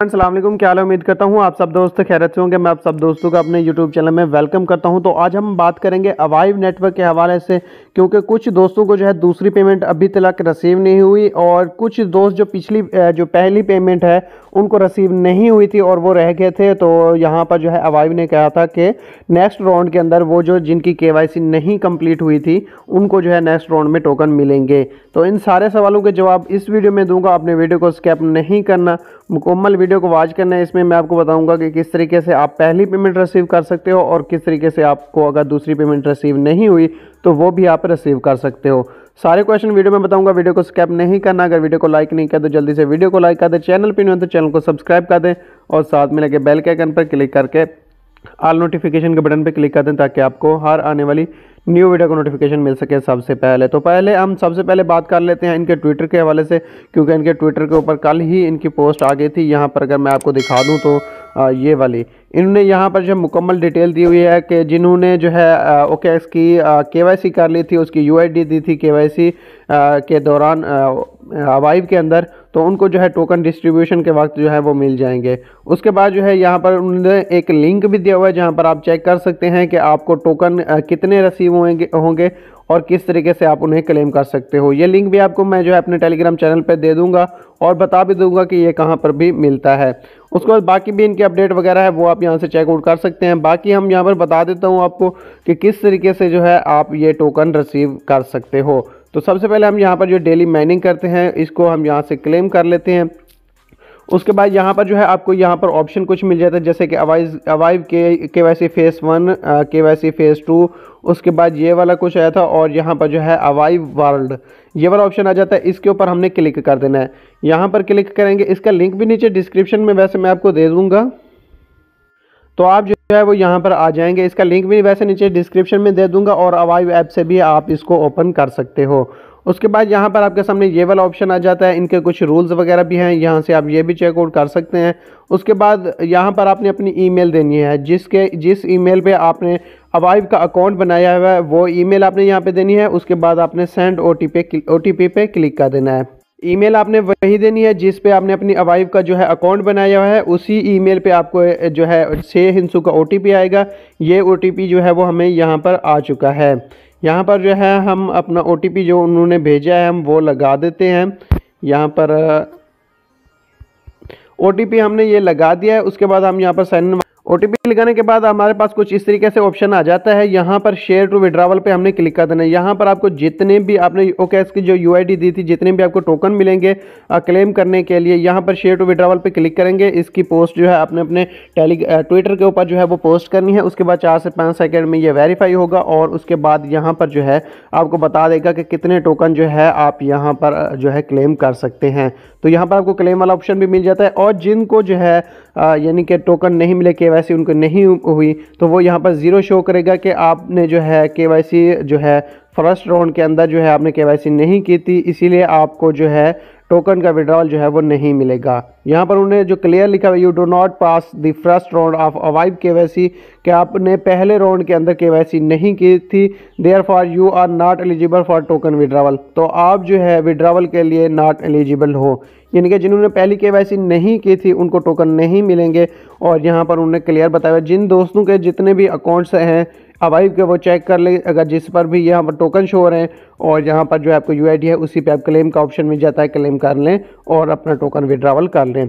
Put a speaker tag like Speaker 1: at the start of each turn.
Speaker 1: असलम क्या हाल उम्मीद करता हूँ आप सब दोस्त खैरत से होंगे मैं आप सब दोस्तों का अपने YouTube चैनल में वेलकम करता हूँ तो आज हम बात करेंगे अवाइव नेटवर्क के हवाले से क्योंकि कुछ दोस्तों को जो है दूसरी पेमेंट अभी तक रसीव नहीं हुई और कुछ दोस्त जो पिछली जो पहली पेमेंट है उनको रसीव नहीं हुई थी और वो रह गए थे तो यहाँ पर जो है अवाइव ने कहा था कि नेक्स्ट राउंड के अंदर वो जो जिनकी के नहीं कम्प्लीट हुई थी उनको जो है नेक्स्ट राउंड में टोकन मिलेंगे तो इन सारे सवालों के जवाब इस वीडियो में दूँगा अपने वीडियो को स्कैप नहीं करना मुकम्मल वीडियो को वॉच करना है इसमें मैं आपको बताऊंगा कि किस तरीके से आप पहली पेमेंट रिसीव कर सकते हो और किस तरीके से आपको अगर दूसरी पेमेंट रिसीव नहीं हुई तो वो भी आप रिसीव कर सकते हो सारे क्वेश्चन वीडियो में बताऊंगा वीडियो को स्कैप नहीं करना अगर वीडियो को लाइक नहीं किया तो जल्दी से वीडियो को लाइक कर दें चैनल पर नहीं हो तो चैनल को सब्सक्राइब कर दें और साथ में लगे बेल के आइकन पर क्लिक करके आल नोटिफिकेशन के बटन पर क्लिक कर दें ताकि आपको हर आने वाली न्यू वीडियो को नोटिफिकेशन मिल सके सबसे पहले तो पहले हम सबसे पहले बात कर लेते हैं इनके ट्विटर के हवाले से क्योंकि इनके ट्विटर के ऊपर कल ही इनकी पोस्ट आ गई थी यहाँ पर अगर मैं आपको दिखा दूँ तो आ, ये वाली इन्होंने यहाँ पर जो मुकम्मल डिटेल दी हुई है कि जिन्होंने जो है ओके इसकी के कर ली थी उसकी यू दी थी के के दौरान वाइव के अंदर तो उनको जो है टोकन डिस्ट्रीब्यूशन के वक्त जो है वो मिल जाएंगे उसके बाद जो है यहाँ पर उन्होंने एक लिंक भी दिया हुआ है जहाँ पर आप चेक कर सकते हैं कि आपको टोकन कितने रसीव होंगे होंगे और किस तरीके से आप उन्हें क्लेम कर सकते हो ये लिंक भी आपको मैं जो है अपने टेलीग्राम चैनल पर दे दूँगा और बता भी दूंगा कि ये कहाँ पर भी मिलता है उसके बाद बाकी भी इनकी अपडेट वगैरह है वो आप यहाँ से चेकआउट कर सकते हैं बाकी हम यहाँ पर बता देता हूँ आपको कि किस तरीके से जो है आप ये टोकन रिसीव कर सकते हो तो सबसे पहले हम यहाँ पर जो डेली माइनिंग करते हैं इसको हम यहाँ से क्लेम कर लेते हैं उसके बाद यहाँ पर जो है आपको यहाँ पर ऑप्शन कुछ मिल जाता है जैसे कि अवाइज अवाइव के K Y C phase one K Y C phase two उसके बाद ये वाला कुछ आया था और यहाँ पर जो है अवाइव वर्ल्ड ये वाला ऑप्शन आ जाता है इसके ऊपर हमने क्लिक कर देना है यहाँ पर क्लिक करेंगे इसका लिंक भी नीचे डिस्क्रिप्शन में वैसे मैं आपको दे दूँगा तो आप जो है वो यहाँ पर आ जाएंगे इसका लिंक भी वैसे नीचे डिस्क्रिप्शन में दे दूंगा और अवाइव ऐप से भी आप इसको ओपन कर सकते हो उसके बाद यहाँ पर आपके सामने ये वाला ऑप्शन आ जाता है इनके कुछ रूल्स वगैरह भी हैं यहाँ से आप ये भी चेकआउट कर सकते हैं उसके बाद यहाँ पर आपने अपनी ईमेल देनी है जिसके जिस ईमेल पे आपने अवाइव का अकाउंट बनाया हुआ है वो ईमेल आपने यहाँ पे देनी है उसके बाद आपने सेंड ओ टी पे ओ टी पी पे क्लिक कर देना है ईमेल आपने वही देनी है जिस पे आपने अपनी अवाइव का जो है अकाउंट बनाया हुआ है उसी ईमेल पे आपको जो है छः हिंसू का ओटीपी आएगा ये ओटीपी जो है वो हमें यहाँ पर आ चुका है यहाँ पर जो है हम अपना ओटीपी जो उन्होंने भेजा है हम वो लगा देते हैं यहाँ पर ओ हमने ये लगा दिया है उसके बाद हम यहाँ पर साइन ओ लगाने के बाद हमारे पास कुछ इस तरीके से ऑप्शन आ जाता है यहाँ पर शेयर टू विड्रावल पे हमने क्लिक कर देना है यहाँ पर आपको जितने भी आपने ओकेस की जो यू दी थी जितने भी आपको टोकन मिलेंगे क्लेम करने के लिए यहाँ पर शेयर टू विड्रावल पे क्लिक करेंगे इसकी पोस्ट जो है आपने अपने टेली ट्विटर के ऊपर जो है वो पोस्ट करनी है उसके बाद चार से पाँच सेकेंड में ये वेरीफाई होगा और उसके बाद यहाँ पर जो है आपको बता देगा कि कितने टोकन जो है आप यहाँ पर जो है क्लेम कर सकते हैं तो यहाँ पर आपको क्लेम वाला ऑप्शन भी मिल जाता है और जिनको जो है यानी कि टोकन नहीं मिले के वैसी उनको नहीं हुई तो वो यहाँ पर ज़ीरो शो करेगा कि आपने जो है के जो है फर्स्ट राउंड के अंदर जो है आपने के नहीं की थी इसीलिए आपको जो है टोकन का विड्रॉल जो है वो नहीं मिलेगा यहाँ पर उन्हें जो क्लियर लिखा हुआ you do not pass the first round of Avive के कि आपने पहले राउंड के अंदर के नहीं की थी therefore you are not eligible for token withdrawal तो आप जो है विड्रावल के लिए नॉट एलिजिबल हो यानी कि जिन्होंने पहली के नहीं की थी उनको टोकन नहीं मिलेंगे और यहाँ पर उन्होंने क्लियर बताया जिन दोस्तों के जितने भी अकाउंट्स हैं अब आई के वो चेक कर ले अगर जिस पर भी यहाँ पर टोकन शो हो रहे हैं और यहाँ पर जो आपको यू है उसी पर आप क्लेम का ऑप्शन मिल जाता है क्लेम कर लें और अपना टोकन विड्रावल कर लें